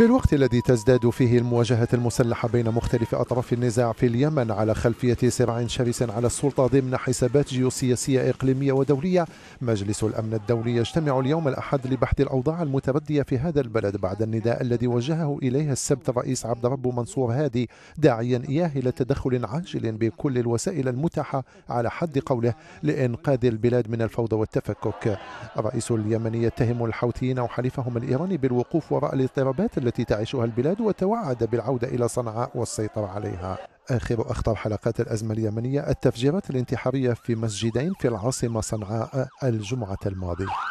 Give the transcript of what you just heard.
في الوقت الذي تزداد فيه المواجهة المسلحة بين مختلف أطراف النزاع في اليمن على خلفية صراع شرس على السلطة ضمن حسابات جيوسياسية إقليمية ودولية مجلس الأمن الدولي يجتمع اليوم الأحد لبحث الأوضاع المتبدية في هذا البلد بعد النداء الذي وجهه إليه السبت الرئيس عبد رب منصور هادي داعيا إياه إلى تدخل عاجل بكل الوسائل المتاحة على حد قوله لإنقاذ البلاد من الفوضى والتفكك الرئيس اليمني يتهم الحوثيين وحليفهم الإيراني بالوقوف وراء الاضطرابات التي تعيشها البلاد وتوعد بالعودة إلى صنعاء والسيطرة عليها آخر أخطر حلقات الأزمة اليمنية التفجيرات الانتحارية في مسجدين في العاصمة صنعاء الجمعة الماضية